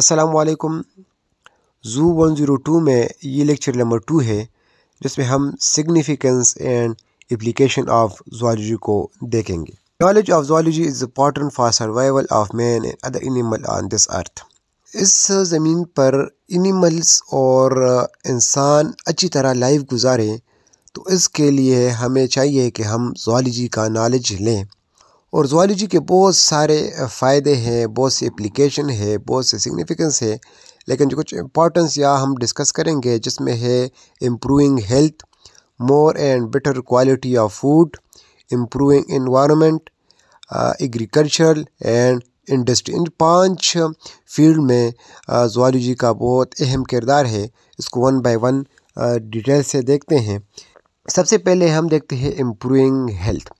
असलकुम जू one zero two में ये लेक्चर नंबर टू है जिसमें हम significance and application of zoology को देखेंगे knowledge of zoology is important for survival of man and other animal on this earth इस ज़मीन पर एनिमल्स और uh, इंसान अच्छी तरह लाइफ गुजारें तो इसके लिए हमें चाहिए कि हम जोलॉजी का नॉलेज लें और जोलॉजी के बहुत सारे फ़ायदे हैं बहुत सी एप्लीकेशन है बहुत से सिग्निफिकेंस है लेकिन जो कुछ इम्पोर्टेंस या हम डिस्कस करेंगे जिसमें है improving health more and better quality of food improving environment agriculture and industry इन पांच फील्ड में जोलॉजी का बहुत अहम किरदार है इसको वन बाय वन डिटेल से देखते हैं सबसे पहले हम देखते हैं improving health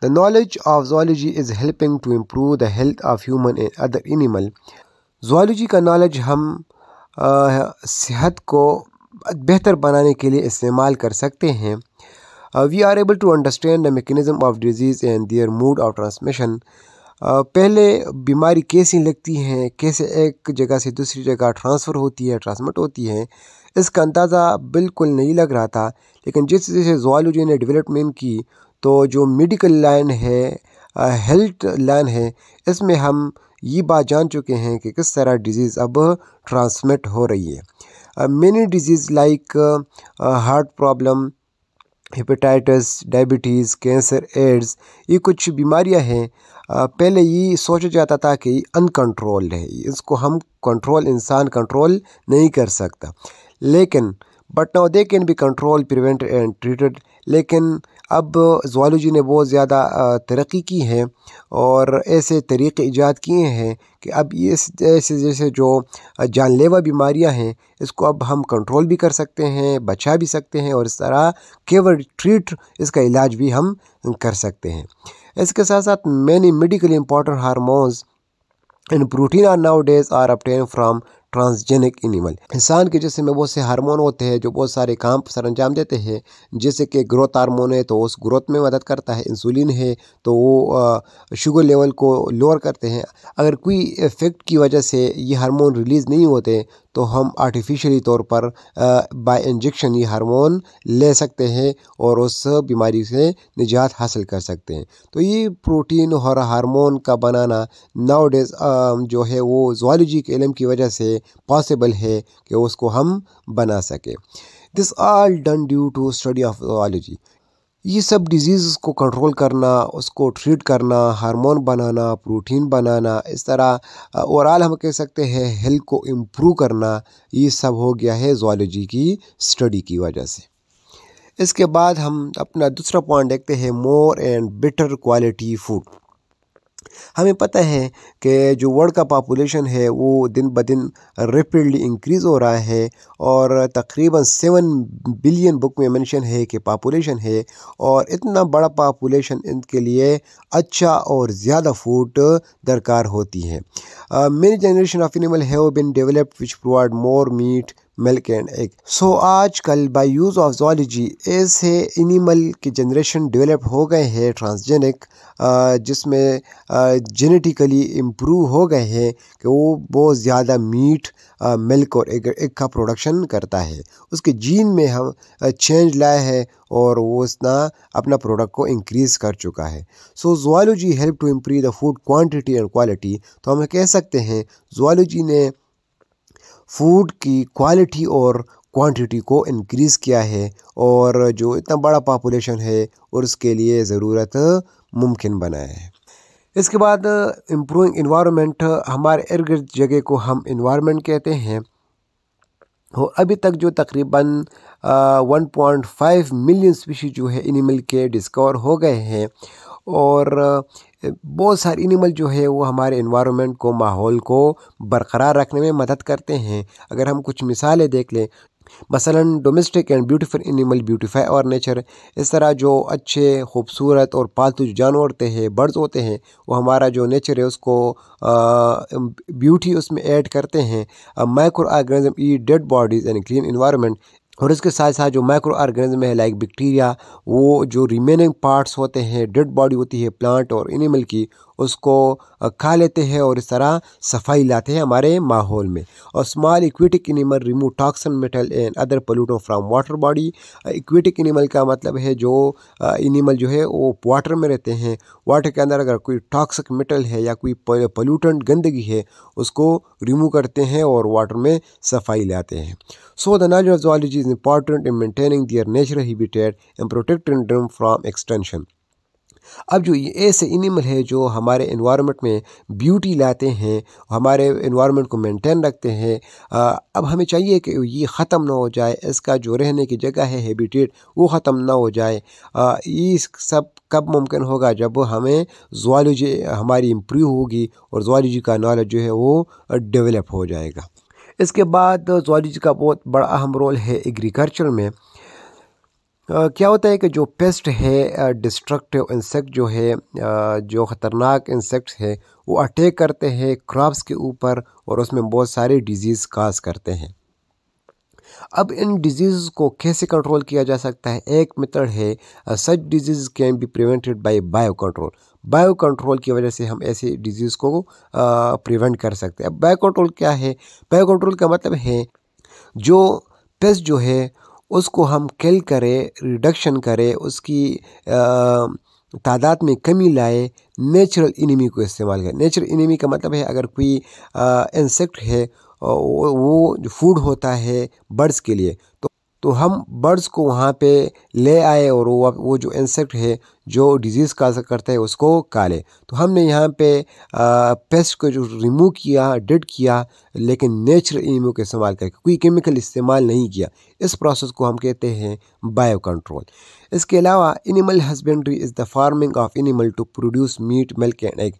The knowledge of zoology is helping to improve the health of human and other animal. Zoology का knowledge हम आ, सेहत को बेहतर बनाने के लिए इस्तेमाल कर सकते हैं we are able to understand the mechanism of disease and their mode of transmission पहले बीमारी कैसी लगती हैं कैसे एक जगह से दूसरी जगह ट्रांसफ़र होती है ट्रांसमिट होती है इसका अंदाज़ा बिल्कुल नहीं लग रहा था लेकिन जिस जैसे जोआलोजी ने डेवलपमेंट की तो जो मेडिकल लाइन है हेल्थ लाइन है इसमें हम ये बात जान चुके हैं कि किस तरह डिजीज़ अब ट्रांसमिट हो रही है many disease like heart problem hepatitis diabetes cancer AIDS ये कुछ बीमारियां हैं पहले ये सोचा जाता था कि अनकंट्रोल्ड है इसको हम कंट्रोल इंसान कंट्रोल नहीं कर सकता लेकिन but now they can be control prevent and treated लेकिन अब जोलोजी ने बहुत ज़्यादा तरक्की की है और ऐसे तरीक़े ईजाद किए हैं कि अब इस ऐसे जैसे जो जानलेवा बीमारियां हैं इसको अब हम कंट्रोल भी कर सकते हैं बचा भी सकते हैं और इस तरह केवल ट्रीट इसका इलाज भी हम कर सकते हैं इसके साथ साथ many medically important hormones protein are nowadays are obtain from transgenic animal इंसान के जिसम में बहुत से हारमोन होते हैं जो बहुत सारे काम सर अंजाम देते हैं जैसे कि ग्रोथ हारमोन है तो उस ग्रोथ में मदद करता है इंसुलिन है तो वो शुगर लेवल को लोअर करते हैं अगर कोई इफेक्ट की वजह से ये हारमोन रिलीज़ नहीं होते तो हम आर्टिफिशली तौर पर बाय इंजेक्शन ये हार्मोन ले सकते हैं और उस बीमारी से निजात हासिल कर सकते हैं तो ये प्रोटीन और हार्मोन का बनाना नाउ डेज जो है वो जोलॉजी के इलम की वजह से पॉसिबल है कि उसको हम बना सकें this all done due to study of zoology ये सब डिजीज़ को कंट्रोल करना उसको ट्रीट करना हार्मोन बनाना प्रोटीन बनाना इस तरह ओवरऑल हम कह सकते हैं हेल्थ को इम्प्रूव करना ये सब हो गया है जोलॉजी की स्टडी की वजह से इसके बाद हम अपना दूसरा पॉइंट देखते हैं more and better quality food हमें पता है कि जो वर्ल्ड का पापुलेशन है वो दिन ब दिन रेपिडली इंक्रीज़ हो रहा है और तकरीबन सेवन बिलियन बुक में मेंशन है कि पापुलेशन है और इतना बड़ा पापुलेशन इनके लिए अच्छा और ज़्यादा फूड दरकार होती है मेरी generation of animal have been developed which provide more meat milk and egg so आज कल बाई यूज़ ऑफ़ जोलॉजी ऐसे एनिमल के जनरेशन डेवलप हो गए हैं ट्रांसजेनिक जिसमें जेनेटिकली इम्प्रूव हो गए हैं कि वो बहुत ज़्यादा मीट मिल्क और एग एग का प्रोडक्शन करता है उसके जीन में हम चेंज लाए हैं और वो इतना अपना प्रोडक्ट को इंक्रीज़ कर चुका है so zoology help to improve the food quantity and quality तो हम कह सकते हैं जोलॉजी ने फूड की क्वालिटी और क्वांटिटी को इनक्रीज़ किया है और जो इतना बड़ा पापोलेशन है और उसके लिए ज़रूरत मुमकिन बनाया है इसके बाद इम्प्रूविंग इन्वायरमेंट हमारे इर्द गिर्द जगह को हम इन्वायरमेंट कहते हैं और तो अभी तक जो तकरीबन 1.5 मिलियन स्पीशीज़ जो है एनिमल के डिस्कवर हो गए हैं और बहुत सारे एनिमल जो है वो हमारे इन्वामेंट को माहौल को बरकरार रखने में मदद करते हैं अगर हम कुछ मिसालें देख लें मसलन domestic and beautiful animal beautify our nature इस तरह जो अच्छे खूबसूरत और पालतू जानवर होते हैं बर्ड्स होते हैं वो हमारा जो नेचर है उसको ब्यूटी उसमें ऐड करते हैं microorganism eat dead bodies and clean environment और इसके साथ साथ जो माइक्रो ऑर्गेनिज्म है लाइक बैक्टीरिया वो जो रिमेनिंग पार्ट्स होते हैं डेड बॉडी होती है प्लांट और एनिमल की उसको खा लेते हैं और इस तरह सफाई लाते हैं हमारे माहौल में और small aquatic animal remove toxin metal and other pollutant from water body aquatic animal का मतलब है जो एनिमल जो है वो वाटर में रहते हैं वाटर के अंदर अगर कोई टॉक्सिक मेटल है या कोई पोल्यूटेंट गंदगी है उसको रिमूव करते हैं और वाटर में सफाई लाते हैं so the knowledge of zoology is important in maintaining their natural habitat and protecting them from extinction अब जो ये ऐसे एनिमल है जो हमारे इन्वायरमेंट में ब्यूटी लाते हैं हमारे इन्वायरमेंट को मेंटेन रखते हैं अब हमें चाहिए कि ये ख़त्म ना हो जाए इसका जो रहने की जगह है हैबिटेट वो ख़त्म ना हो जाए ये सब कब मुमकिन होगा जब हमें जोलॉजी हमारी इम्प्रूव होगी और जोलॉजी का नॉलेज जो है वो डेवलप हो जाएगा इसके बाद जोलॉजी का बहुत बड़ा अहम रोल है एग्रीकल्चर में क्या होता है कि जो पेस्ट है डिस्ट्रक्टिव इंसेक्ट जो है जो ख़तरनाक इंसेक्ट है वो अटैक करते हैं क्रॉप्स के ऊपर और उसमें बहुत सारे डिजीज़ काज करते हैं अब इन डिजीज़ को कैसे कंट्रोल किया जा सकता है एक मेथड है such disease can be prevented by biocontrol biocontrol की वजह से हम ऐसे डिजीज़ को प्रिवेंट कर सकते हैं अब बायो कंट्रोल क्या है बायो कंट्रोल का मतलब है जो पेस्ट जो है उसको हम किल करें रिडक्शन करें उसकी तादाद में कमी लाए नेचुरल इनिमी को इस्तेमाल करें नेचुरल इनिमी का मतलब है अगर कोई इंसेक्ट है वो जो फूड होता है बर्ड्स के लिए तो तो हम बर्ड्स को वहाँ पे ले आए और वो वो जो इंसेक्ट है जो डिजीज़ का करता है उसको काले तो हमने यहाँ पे आ, पेस्ट को जो रिमूव किया डेड किया लेकिन नेचुरल इमो का इस्तेमाल करके कोई केमिकल इस्तेमाल नहीं किया इस प्रोसेस को हम कहते हैं बायो कंट्रोल इसके अलावा animal husbandry is the farming of animal to produce meat milk and egg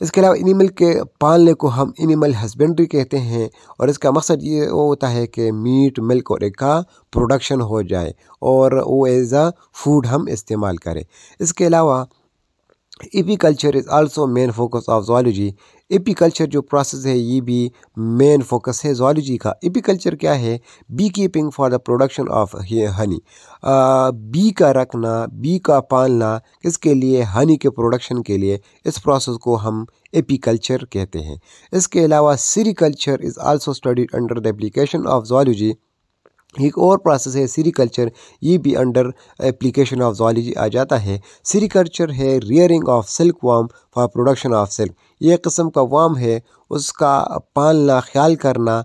इसके अलावा एनिमल के पालने को हम एनिमल हस्बेंड्री कहते हैं और इसका मकसद ये वो होता है कि मीट मिल्क और एक का प्रोडक्शन हो जाए और वो एज अ फूड हम इस्तेमाल करें इसके अलावा apiculture is also main focus of zoology apiculture जो प्रोसेस है ये भी मेन फोकस है जॉलोजी का एपिकल्चर क्या है beekeeping for the production of honey bee का रखना बी का पालना इसके लिए हनी के प्रोडक्शन के लिए इस प्रोसेस को हम एपीकल्चर कहते हैं इसके अलावा sericulture is also studied under the application of zoology एक और प्रोसेस है सीरीकल्चर ये भी अंडर एप्लीकेशन ऑफ जोलॉजी आ जाता है सीरीकल्चर है rearing of silkworm for production of silk ये कस्म का वाम है उसका पालना ख्याल करना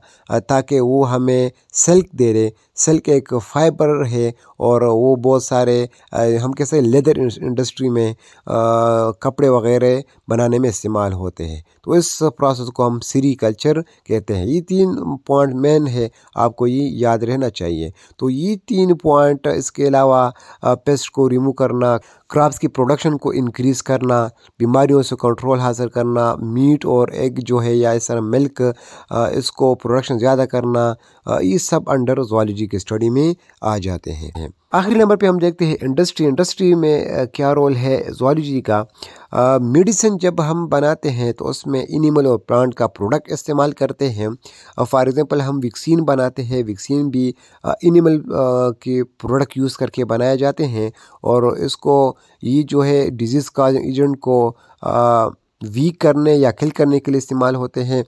ताकि वो हमें सिल्क दे रहे सिल्क एक फाइबर है और वो बहुत सारे हम कैसे लेदर इंडस्ट्री में कपड़े वगैरह बनाने में इस्तेमाल होते हैं तो इस प्रोसेस को हम सीरी कल्चर कहते हैं ये तीन पॉइंट मेन है आपको ये याद रहना चाहिए तो ये तीन पॉइंट इसके अलावा पेस्ट को रिमूव करना क्रॉप्स की प्रोडक्शन को इंक्रीज़ करना बीमारियों से कंट्रोल हासिल करना मीट और एग जो है या इस तरह मिल्क इसको प्रोडक्शन ज़्यादा करना ये सब अंडर जोलॉजी की स्टडी में आ जाते हैं आखिरी नंबर पे हम देखते हैं इंडस्ट्री इंडस्ट्री में क्या रोल है जोलॉजी का मेडिसिन जब हम बनाते हैं तो उसमें एनिमल और प्लांट का प्रोडक्ट इस्तेमाल करते हैं फॉर एग्ज़ाम्पल हम वैक्सीन बनाते हैं वैक्सीन भी एनिमल के प्रोडक्ट यूज़ करके बनाए जाते हैं और इसको ये जो है डिजीज़ का एजेंट को वीक करने या किल करने के लिए इस्तेमाल होते हैं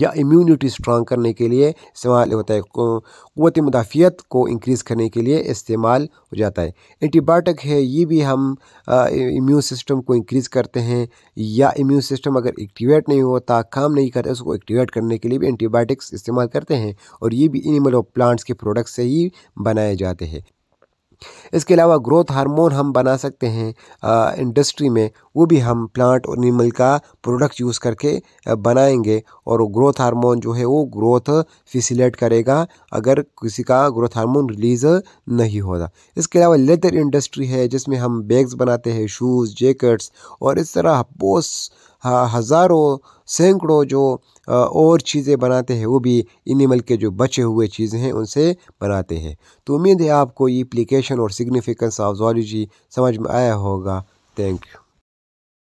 या इम्यूनिटी स्ट्रांग करने के लिए इस्तेमाल होता है क़वत मुदाफ़ियत को इंक्रीज़ करने के लिए इस्तेमाल हो जाता है एंटीबायोटिक है ये भी हम इम्यून सिस्टम को इंक्रीज़ करते हैं या इम्यून सिस्टम अगर एक्टिवेट नहीं होता काम नहीं करता उसको एक्टिवेट करने के लिए भी एंटीबायोटिक्स इस्तेमाल करते हैं और ये भी एनिमल और प्लांट्स के प्रोडक्ट से ही बनाए जाते हैं इसके अलावा ग्रोथ हार्मोन हम बना सकते हैं आ, इंडस्ट्री में वो भी हम प्लांट और एनिमल का प्रोडक्ट यूज़ करके बनाएंगे और ग्रोथ हार्मोन जो है वो ग्रोथ फिसिलेट करेगा अगर किसी का ग्रोथ हार्मोन रिलीज़ नहीं होता इसके अलावा लेदर इंडस्ट्री है जिसमें हम बैग्स बनाते हैं शूज़ जैकेट्स और इस तरह बहुत हज़ारों सैकड़ों जो और चीज़ें बनाते हैं वो भी एनिमल के जो बचे हुए चीज़ें हैं उनसे बनाते हैं तो उम्मीद है आपको ये अप्लीकेशन और सिग्निफिकेंस ऑफ जॉलोजी समझ में आया होगा थैंक यू